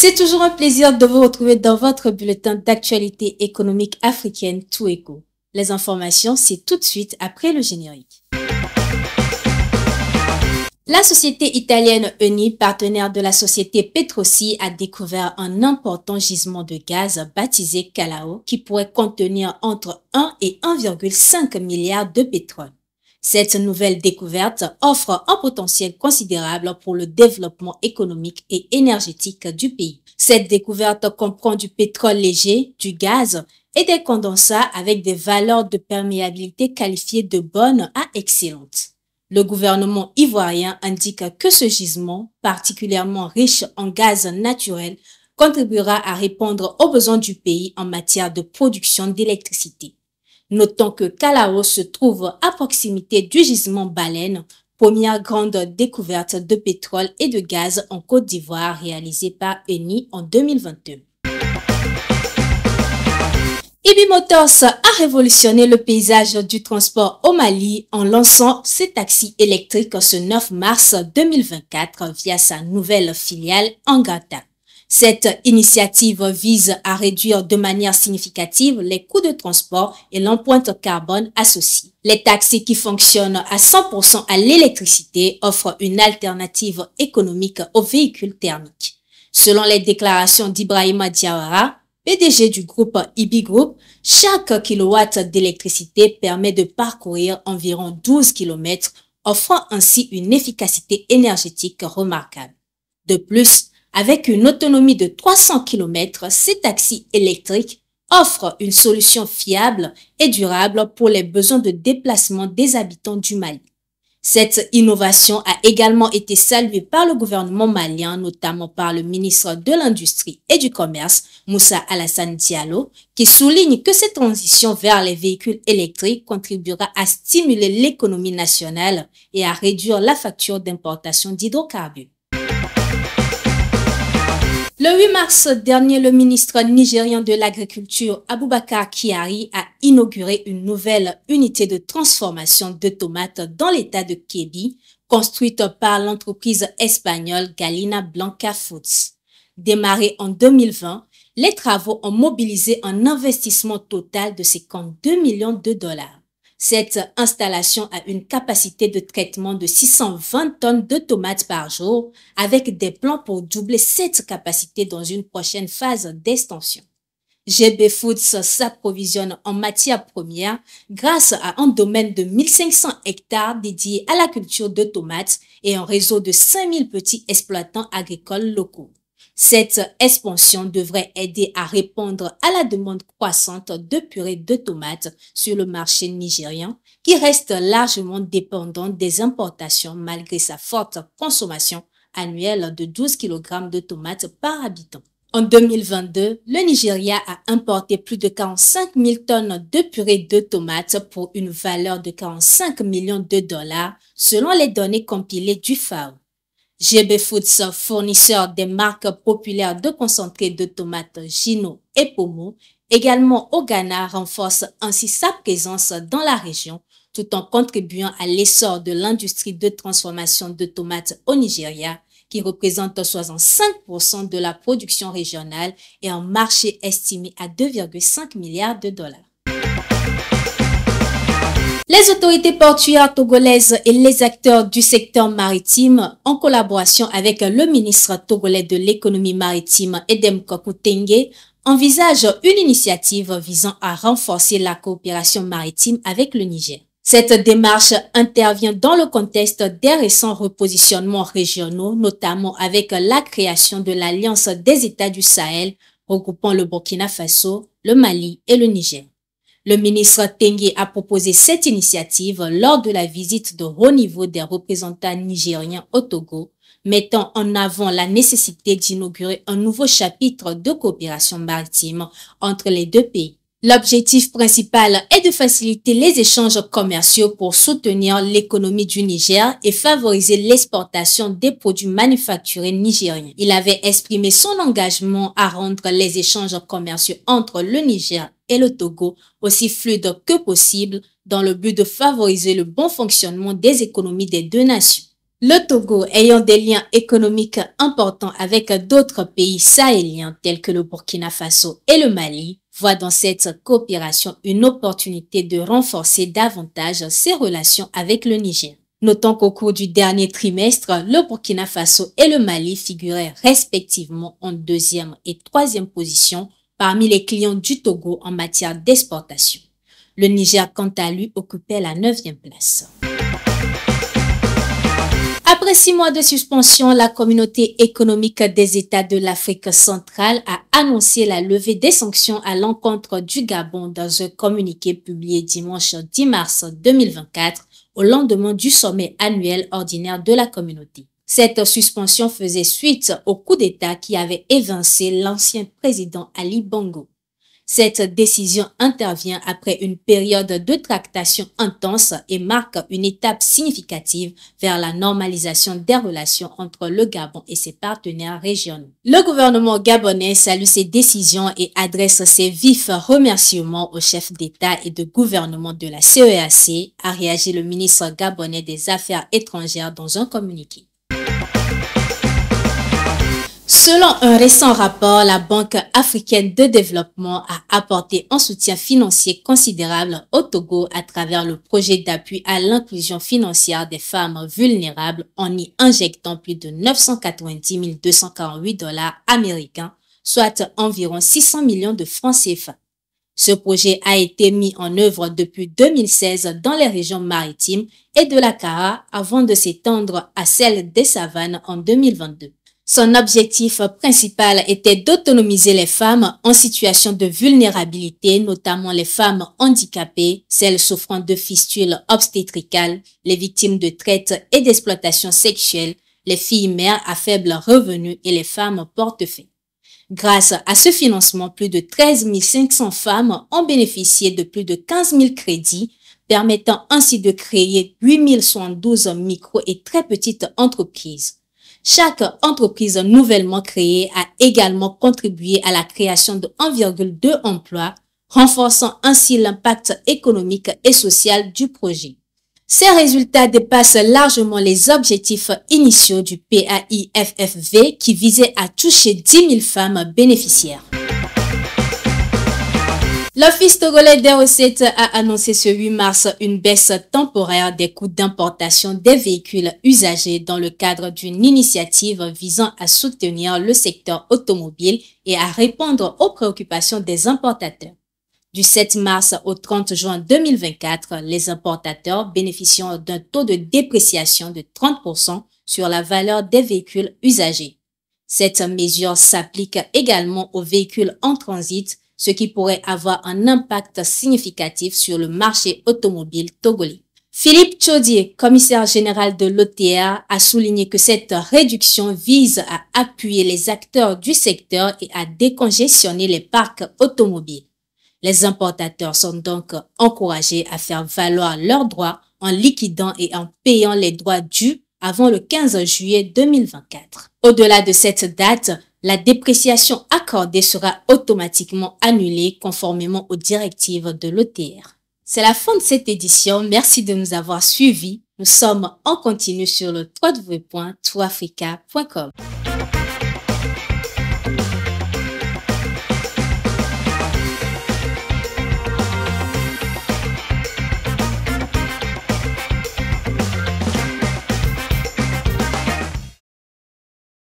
C'est toujours un plaisir de vous retrouver dans votre bulletin d'actualité économique africaine tout eco Les informations, c'est tout de suite après le générique. La société italienne ENI, partenaire de la société Petrosi, a découvert un important gisement de gaz baptisé Calao qui pourrait contenir entre 1 et 1,5 milliard de pétrole. Cette nouvelle découverte offre un potentiel considérable pour le développement économique et énergétique du pays. Cette découverte comprend du pétrole léger, du gaz et des condensats avec des valeurs de perméabilité qualifiées de bonnes à excellentes. Le gouvernement ivoirien indique que ce gisement, particulièrement riche en gaz naturel, contribuera à répondre aux besoins du pays en matière de production d'électricité. Notons que Calao se trouve à proximité du gisement baleine, première grande découverte de pétrole et de gaz en Côte d'Ivoire réalisée par ENI en 2022. Ibimotors a révolutionné le paysage du transport au Mali en lançant ses taxis électriques ce 9 mars 2024 via sa nouvelle filiale Angata. Cette initiative vise à réduire de manière significative les coûts de transport et l'empreinte carbone associée. Les taxis qui fonctionnent à 100% à l'électricité offrent une alternative économique aux véhicules thermiques. Selon les déclarations d'Ibrahima Diawara, PDG du groupe IBI Group, chaque kilowatt d'électricité permet de parcourir environ 12 km, offrant ainsi une efficacité énergétique remarquable. De plus, avec une autonomie de 300 km, ces taxis électriques offrent une solution fiable et durable pour les besoins de déplacement des habitants du Mali. Cette innovation a également été saluée par le gouvernement malien, notamment par le ministre de l'Industrie et du Commerce, Moussa Alassane Diallo, qui souligne que cette transition vers les véhicules électriques contribuera à stimuler l'économie nationale et à réduire la facture d'importation d'hydrocarbures. Le 8 mars dernier, le ministre nigérien de l'Agriculture, Abubakar Kiari, a inauguré une nouvelle unité de transformation de tomates dans l'État de Kébi, construite par l'entreprise espagnole Galina Blanca Foods. Démarrée en 2020, les travaux ont mobilisé un investissement total de 52 millions de dollars. Cette installation a une capacité de traitement de 620 tonnes de tomates par jour avec des plans pour doubler cette capacité dans une prochaine phase d'extension. GB Foods s'approvisionne en matières premières grâce à un domaine de 1500 hectares dédié à la culture de tomates et un réseau de 5000 petits exploitants agricoles locaux. Cette expansion devrait aider à répondre à la demande croissante de purée de tomates sur le marché nigérian, qui reste largement dépendant des importations malgré sa forte consommation annuelle de 12 kg de tomates par habitant. En 2022, le Nigeria a importé plus de 45 000 tonnes de purée de tomates pour une valeur de 45 millions de dollars selon les données compilées du FAO. GB Foods, fournisseur des marques populaires de concentré de tomates Gino et Pomo, également au Ghana, renforce ainsi sa présence dans la région tout en contribuant à l'essor de l'industrie de transformation de tomates au Nigeria qui représente 65% de la production régionale et un marché estimé à 2,5 milliards de dollars. Les autorités portuaires togolaises et les acteurs du secteur maritime, en collaboration avec le ministre togolais de l'économie maritime Edem Kokutenge, envisagent une initiative visant à renforcer la coopération maritime avec le Niger. Cette démarche intervient dans le contexte des récents repositionnements régionaux, notamment avec la création de l'Alliance des États du Sahel, regroupant le Burkina Faso, le Mali et le Niger. Le ministre Tengue a proposé cette initiative lors de la visite de haut niveau des représentants nigériens au Togo, mettant en avant la nécessité d'inaugurer un nouveau chapitre de coopération maritime entre les deux pays. L'objectif principal est de faciliter les échanges commerciaux pour soutenir l'économie du Niger et favoriser l'exportation des produits manufacturés nigériens. Il avait exprimé son engagement à rendre les échanges commerciaux entre le Niger et le Togo aussi fluides que possible dans le but de favoriser le bon fonctionnement des économies des deux nations. Le Togo ayant des liens économiques importants avec d'autres pays sahéliens tels que le Burkina Faso et le Mali, voit dans cette coopération une opportunité de renforcer davantage ses relations avec le Niger. Notons qu'au cours du dernier trimestre, le Burkina Faso et le Mali figuraient respectivement en deuxième et troisième position parmi les clients du Togo en matière d'exportation. Le Niger, quant à lui, occupait la neuvième place. Après six mois de suspension, la communauté économique des États de l'Afrique centrale a annoncé la levée des sanctions à l'encontre du Gabon dans un communiqué publié dimanche 10 mars 2024 au lendemain du sommet annuel ordinaire de la communauté. Cette suspension faisait suite au coup d'État qui avait évincé l'ancien président Ali Bongo. Cette décision intervient après une période de tractation intense et marque une étape significative vers la normalisation des relations entre le Gabon et ses partenaires régionaux. Le gouvernement gabonais salue ces décisions et adresse ses vifs remerciements au chef d'État et de gouvernement de la CEAC, e a réagi le ministre gabonais des Affaires étrangères dans un communiqué. Selon un récent rapport, la Banque africaine de développement a apporté un soutien financier considérable au Togo à travers le projet d'appui à l'inclusion financière des femmes vulnérables en y injectant plus de 990 248 dollars américains, soit environ 600 millions de francs CFA. Ce projet a été mis en œuvre depuis 2016 dans les régions maritimes et de la Cara avant de s'étendre à celle des savanes en 2022. Son objectif principal était d'autonomiser les femmes en situation de vulnérabilité, notamment les femmes handicapées, celles souffrant de fistules obstétricales, les victimes de traite et d'exploitation sexuelle, les filles mères à faible revenu et les femmes portefeuilles. Grâce à ce financement, plus de 13 500 femmes ont bénéficié de plus de 15 000 crédits, permettant ainsi de créer 8 112 micro et très petites entreprises. Chaque entreprise nouvellement créée a également contribué à la création de 1,2 emplois, renforçant ainsi l'impact économique et social du projet. Ces résultats dépassent largement les objectifs initiaux du PAIFFV qui visait à toucher 10 000 femmes bénéficiaires. L'Office togolais des recettes a annoncé ce 8 mars une baisse temporaire des coûts d'importation des véhicules usagés dans le cadre d'une initiative visant à soutenir le secteur automobile et à répondre aux préoccupations des importateurs. Du 7 mars au 30 juin 2024, les importateurs bénéficient d'un taux de dépréciation de 30% sur la valeur des véhicules usagés. Cette mesure s'applique également aux véhicules en transit ce qui pourrait avoir un impact significatif sur le marché automobile togolais. Philippe Chaudier, commissaire général de l'OTA, a souligné que cette réduction vise à appuyer les acteurs du secteur et à décongestionner les parcs automobiles. Les importateurs sont donc encouragés à faire valoir leurs droits en liquidant et en payant les droits dus avant le 15 juillet 2024. Au-delà de cette date, la dépréciation accordée sera automatiquement annulée conformément aux directives de l'OTR. C'est la fin de cette édition. Merci de nous avoir suivis. Nous sommes en continu sur le www.toafrica.com.